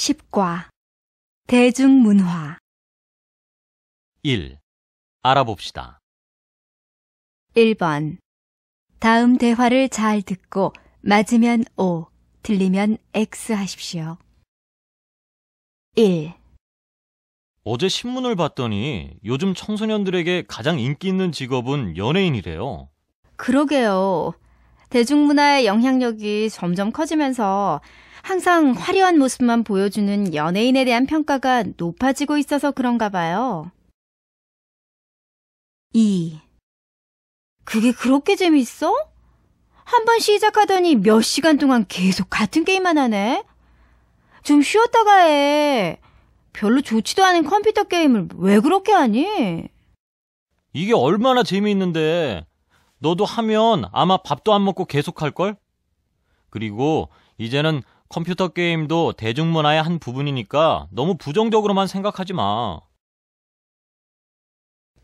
10과 대중문화 1. 알아봅시다. 1번 다음 대화를 잘 듣고 맞으면 O, 틀리면 X 하십시오. 1. 어제 신문을 봤더니 요즘 청소년들에게 가장 인기 있는 직업은 연예인이래요. 그러게요. 대중문화의 영향력이 점점 커지면서 항상 화려한 모습만 보여주는 연예인에 대한 평가가 높아지고 있어서 그런가 봐요. 2. 그게 그렇게 재밌어? 한 번 시작하더니 몇 시간 동안 계속 같은 게임만 하네? 좀 쉬었다가 해. 별로 좋지도 않은 컴퓨터 게임을 왜 그렇게 하니? 이게 얼마나 재미있는데. 너도 하면 아마 밥도 안 먹고 계속 할걸? 그리고 이제는 컴퓨터 게임도 대중문화의 한 부분이니까 너무 부정적으로만 생각하지 마.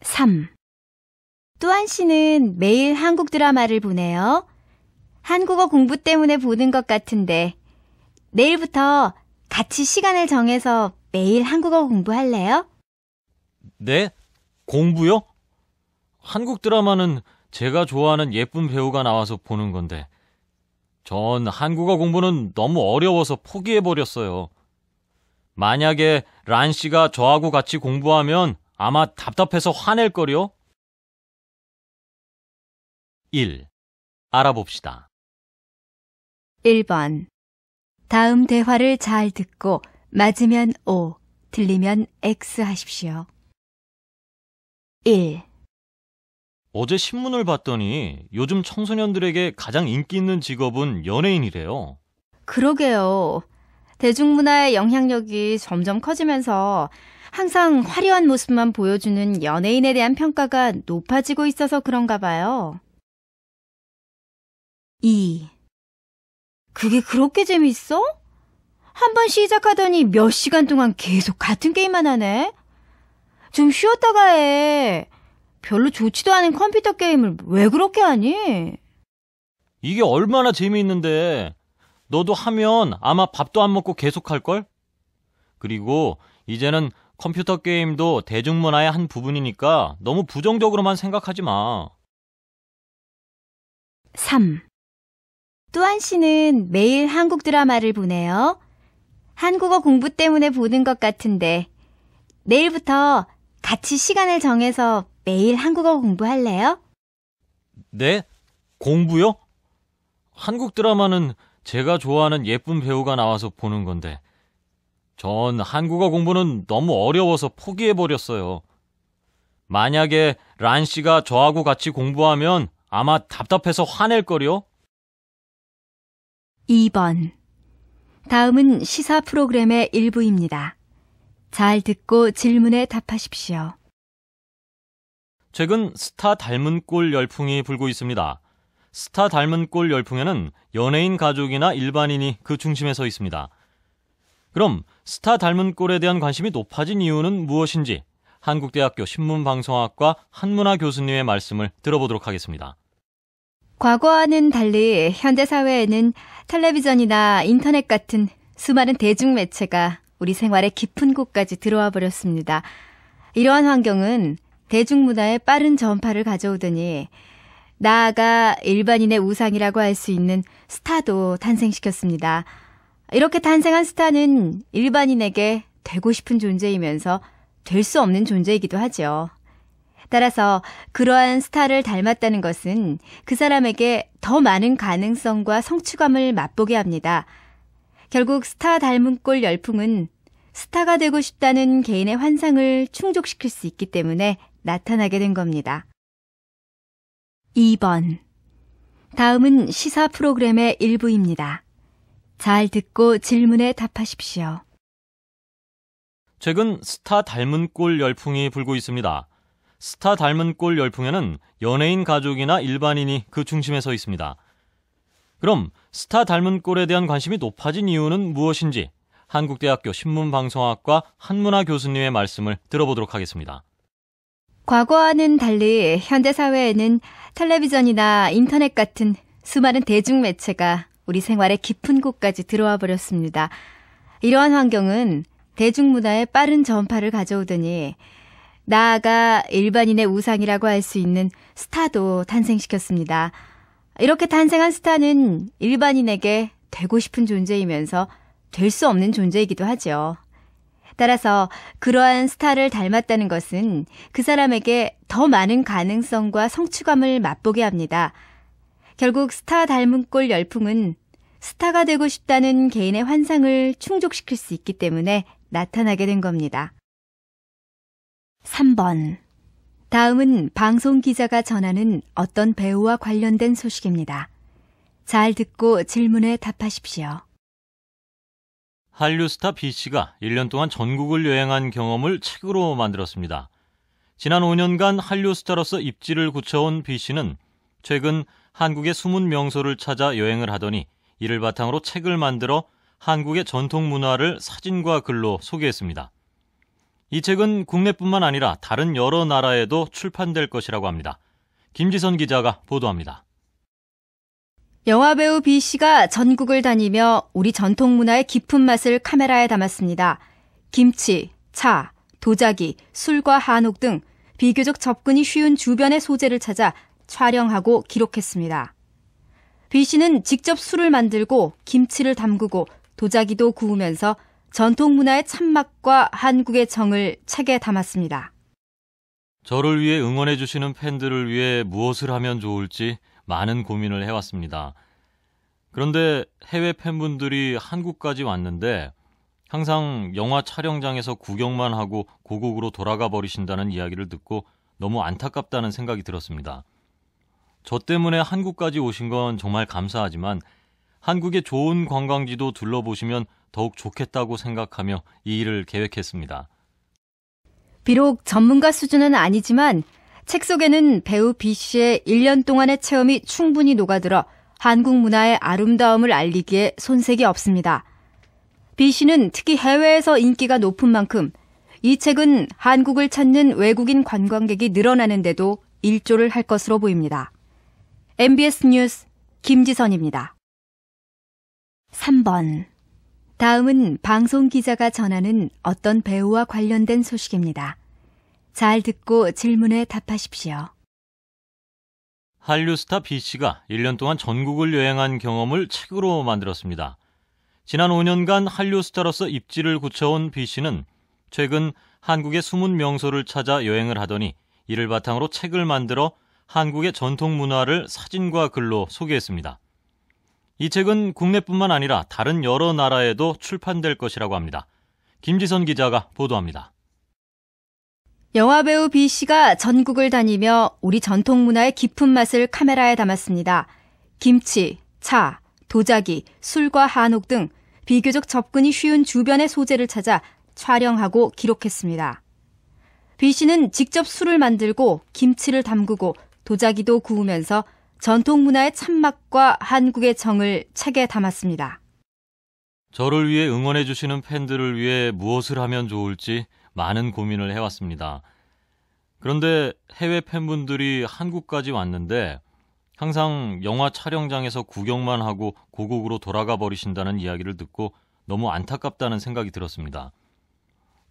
3. 또한 씨는 매일 한국 드라마를 보네요. 한국어 공부 때문에 보는 것 같은데 내일부터 같이 시간을 정해서 매일 한국어 공부할래요? 네? 공부요? 한국 드라마는 제가 좋아하는 예쁜 배우가 나와서 보는 건데 전 한국어 공부는 너무 어려워서 포기해버렸어요. 만약에 란 씨가 저하고 같이 공부하면 아마 답답해서 화낼 거요 1. 알아봅시다. 1번. 다음 대화를 잘 듣고 맞으면 O, 틀리면 X 하십시오. 1. 어제 신문을 봤더니 요즘 청소년들에게 가장 인기 있는 직업은 연예인이래요. 그러게요. 대중문화의 영향력이 점점 커지면서 항상 화려한 모습만 보여주는 연예인에 대한 평가가 높아지고 있어서 그런가 봐요. 2. 그게 그렇게 재밌어? 한 번 시작하더니 몇 시간 동안 계속 같은 게임만 하네? 좀 쉬었다가 해. 별로 좋지도 않은 컴퓨터 게임을 왜 그렇게 하니? 이게 얼마나 재미있는데 너도 하면 아마 밥도 안 먹고 계속 할걸? 그리고 이제는 컴퓨터 게임도 대중문화의 한 부분이니까 너무 부정적으로만 생각하지 마. 3. 또한 씨는 매일 한국 드라마를 보네요. 한국어 공부 때문에 보는 것 같은데 내일부터 같이 시간을 정해서 매일 한국어 공부할래요? 네? 공부요? 한국 드라마는 제가 좋아하는 예쁜 배우가 나와서 보는 건데, 전 한국어 공부는 너무 어려워서 포기해버렸어요. 만약에 란 씨가 저하고 같이 공부하면 아마 답답해서 화낼 거요. 2번. 다음은 시사 프로그램의 일부입니다. 잘 듣고 질문에 답하십시오. 최근 스타 닮은 꼴 열풍이 불고 있습니다. 스타 닮은 꼴 열풍에는 연예인 가족이나 일반인이 그 중심에 서 있습니다. 그럼 스타 닮은 꼴에 대한 관심이 높아진 이유는 무엇인지 한국대학교 신문방송학과 한문화 교수님의 말씀을 들어보도록 하겠습니다. 과거와는 달리 현대사회에는 텔레비전이나 인터넷 같은 수많은 대중매체가 우리 생활의 깊은 곳까지 들어와 버렸습니다. 이러한 환경은 대중문화의 빠른 전파를 가져오더니 나아가 일반인의 우상이라고 할 수 있는 스타도 탄생시켰습니다. 이렇게 탄생한 스타는 일반인에게 되고 싶은 존재이면서 될 수 없는 존재이기도 하죠. 따라서 그러한 스타를 닮았다는 것은 그 사람에게 더 많은 가능성과 성취감을 맛보게 합니다. 결국 스타 닮은꼴 열풍은 스타가 되고 싶다는 개인의 환상을 충족시킬 수 있기 때문에 나타나게 된 겁니다. 2번. 다음은 시사 프로그램의 일부입니다. 잘 듣고 질문에 답하십시오. 최근 스타 닮은 꼴 열풍이 불고 있습니다. 스타 닮은 꼴 열풍에는 연예인 가족이나 일반인이 그 중심에 서 있습니다. 그럼 스타 닮은 꼴에 대한 관심이 높아진 이유는 무엇인지 한국대학교 신문방송학과 한문화 교수님의 말씀을 들어보도록 하겠습니다. 과거와는 달리 현대사회에는 텔레비전이나 인터넷 같은 수많은 대중매체가 우리 생활의 깊은 곳까지 들어와 버렸습니다. 이러한 환경은 대중문화의 빠른 전파를 가져오더니 나아가 일반인의 우상이라고 할 수 있는 스타도 탄생시켰습니다. 이렇게 탄생한 스타는 일반인에게 되고 싶은 존재이면서 될 수 없는 존재이기도 하죠. 따라서 그러한 스타를 닮았다는 것은 그 사람에게 더 많은 가능성과 성취감을 맛보게 합니다. 결국 스타 닮은 꼴 열풍은 스타가 되고 싶다는 개인의 환상을 충족시킬 수 있기 때문에 나타나게 된 겁니다. 3번 다음은 방송 기자가 전하는 어떤 배우와 관련된 소식입니다. 잘 듣고 질문에 답하십시오. 한류 스타 B씨가 1년 동안 전국을 여행한 경험을 책으로 만들었습니다. 지난 5년간 한류 스타로서 입지를 굳혀온 B씨는 최근 한국의 숨은 명소를 찾아 여행을 하더니 이를 바탕으로 책을 만들어 한국의 전통 문화를 사진과 글로 소개했습니다. 이 책은 국내뿐만 아니라 다른 여러 나라에도 출판될 것이라고 합니다. 김지선 기자가 보도합니다. 영화배우 B 씨가 전국을 다니며 우리 전통 문화의 깊은 맛을 카메라에 담았습니다. 김치, 차, 도자기, 술과 한옥 등 비교적 접근이 쉬운 주변의 소재를 찾아 촬영하고 기록했습니다. B 씨는 직접 술을 만들고 김치를 담그고 도자기도 구우면서 전통 문화의 참맛과 한국의 정을 책에 담았습니다. 저를 위해 응원해 주시는 팬들을 위해 무엇을 하면 좋을지 많은 고민을 해왔습니다. 그런데 해외 팬분들이 한국까지 왔는데 항상 영화 촬영장에서 구경만 하고 고국으로 돌아가 버리신다는 이야기를 듣고 너무 안타깝다는 생각이 들었습니다. 저 때문에 한국까지 오신 건 정말 감사하지만 한국의 좋은 관광지도 둘러보시면 더욱 좋겠다고 생각하며 이 일을 계획했습니다. 비록 전문가 수준은 아니지만 책 속에는 배우 B 씨의 1년 동안의 체험이 충분히 녹아들어 한국 문화의 아름다움을 알리기에 손색이 없습니다. B 씨는 특히 해외에서 인기가 높은 만큼 이 책은 한국을 찾는 외국인 관광객이 늘어나는데도 일조를 할 것으로 보입니다. MBS 뉴스 김지선입니다. 3번 다음은 방송 기자가 전하는 어떤 배우와 관련된 소식입니다. 잘 듣고 질문에 답하십시오. 한류 스타 B씨가 1년 동안 전국을 여행한 경험을 책으로 만들었습니다. 지난 5년간 한류 스타로서 입지를 굳혀온 B씨는 최근 한국의 숨은 명소를 찾아 여행을 하더니 이를 바탕으로 책을 만들어 한국의 전통 문화를 사진과 글로 소개했습니다. 이 책은 국내뿐만 아니라 다른 여러 나라에도 출판될 것이라고 합니다. 김지선 기자가 보도합니다. 영화배우 B 씨가 전국을 다니며 우리 전통 문화의 깊은 맛을 카메라에 담았습니다. 김치, 차, 도자기, 술과 한옥 등 비교적 접근이 쉬운 주변의 소재를 찾아 촬영하고 기록했습니다. B 씨는 직접 술을 만들고 김치를 담그고 도자기도 구우면서 전통 문화의 참맛과 한국의 정을 책에 담았습니다. 저를 위해 응원해 주시는 팬들을 위해 무엇을 하면 좋을지 많은 고민을 해왔습니다. 그런데 해외 팬분들이 한국까지 왔는데 항상 영화 촬영장에서 구경만 하고 고국으로 돌아가 버리신다는 이야기를 듣고 너무 안타깝다는 생각이 들었습니다.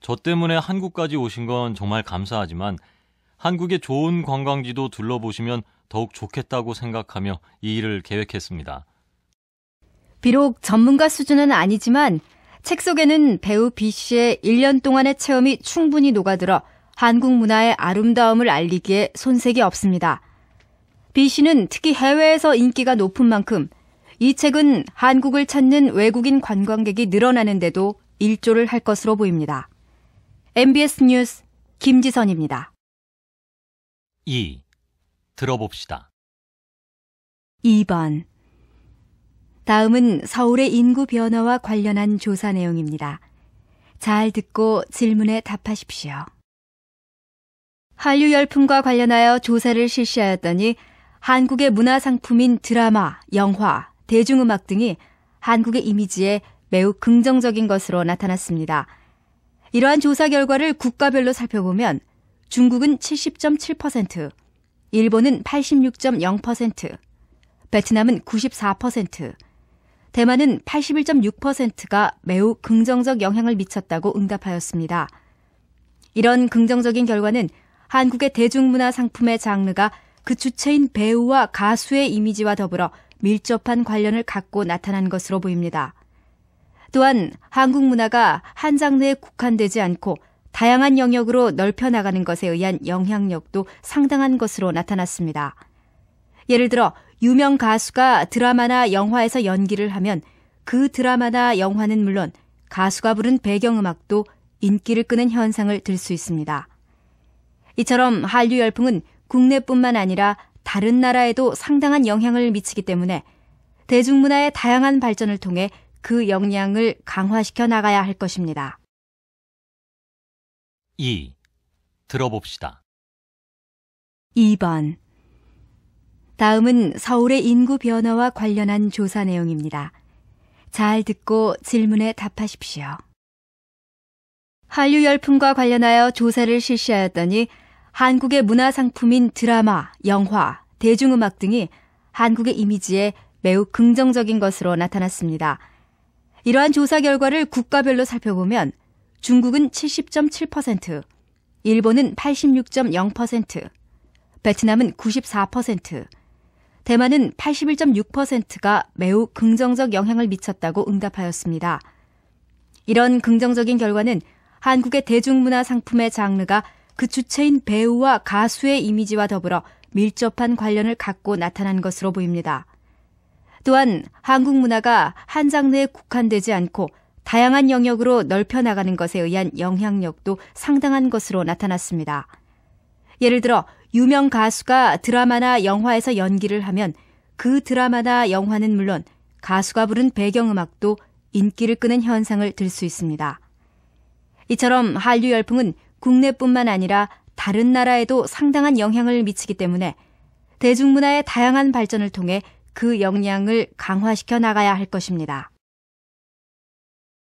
저 때문에 한국까지 오신 건 정말 감사하지만 한국의 좋은 관광지도 둘러보시면 더욱 좋겠다고 생각하며 이 일을 계획했습니다. 비록 전문가 수준은 아니지만 책 속에는 배우 B 씨의 1년 동안의 체험이 충분히 녹아들어 한국 문화의 아름다움을 알리기에 손색이 없습니다. B 씨는 특히 해외에서 인기가 높은 만큼 이 책은 한국을 찾는 외국인 관광객이 늘어나는데도 일조를 할 것으로 보입니다. MBS 뉴스 김지선입니다. 2. 들어봅시다. 2번. 다음은 서울의 인구 변화와 관련한 조사 내용입니다. 잘 듣고 질문에 답하십시오. 한류 열풍과 관련하여 조사를 실시하였더니 한국의 문화 상품인 드라마, 영화, 대중음악 등이 한국의 이미지에 매우 긍정적인 것으로 나타났습니다. 이러한 조사 결과를 국가별로 살펴보면 중국은 70.7%, 일본은 86.0%, 베트남은 94%, 대만은 81.6%가 매우 긍정적 영향을 미쳤다고 응답하였습니다. 이런 긍정적인 결과는 한국의 대중문화 상품의 장르가 그 주체인 배우와 가수의 이미지와 더불어 밀접한 관련을 갖고 나타난 것으로 보입니다. 또한 한국 문화가 한 장르에 국한되지 않고 다양한 영역으로 넓혀 나가는 것에 의한 영향력도 상당한 것으로 나타났습니다. 예를 들어 유명 가수가 드라마나 영화에서 연기를 하면 그 드라마나 영화는 물론 가수가 부른 배경음악도 인기를 끄는 현상을 들 수 있습니다. 이처럼 한류 열풍은 국내뿐만 아니라 다른 나라에도 상당한 영향을 미치기 때문에 대중문화의 다양한 발전을 통해 그 역량을 강화시켜 나가야 할 것입니다. 2. 들어봅시다. 2번. 다음은 서울의 인구 변화와 관련한 조사 내용입니다. 잘 듣고 질문에 답하십시오. 한류 열풍과 관련하여 조사를 실시하였더니 한국의 문화 상품인 드라마, 영화, 대중음악 등이 한국의 이미지에 매우 긍정적인 것으로 나타났습니다. 이러한 조사 결과를 국가별로 살펴보면 중국은 70.7%, 일본은 86.0%, 베트남은 94%, 대만은 81.6%가 매우 긍정적 영향을 미쳤다고 응답하였습니다. 이런 긍정적인 결과는 한국의 대중문화 상품의 장르가 그 주체인 배우와 가수의 이미지와 더불어 밀접한 관련을 갖고 나타난 것으로 보입니다. 또한 한국 문화가 한 장르에 국한되지 않고 다양한 영역으로 넓혀 나가는 것에 의한 영향력도 상당한 것으로 나타났습니다. 예를 들어 유명 가수가 드라마나 영화에서 연기를 하면 그 드라마나 영화는 물론 가수가 부른 배경음악도 인기를 끄는 현상을 들 수 있습니다. 이처럼 한류 열풍은 국내뿐만 아니라 다른 나라에도 상당한 영향을 미치기 때문에 대중문화의 다양한 발전을 통해 그 역량을 강화시켜 나가야 할 것입니다.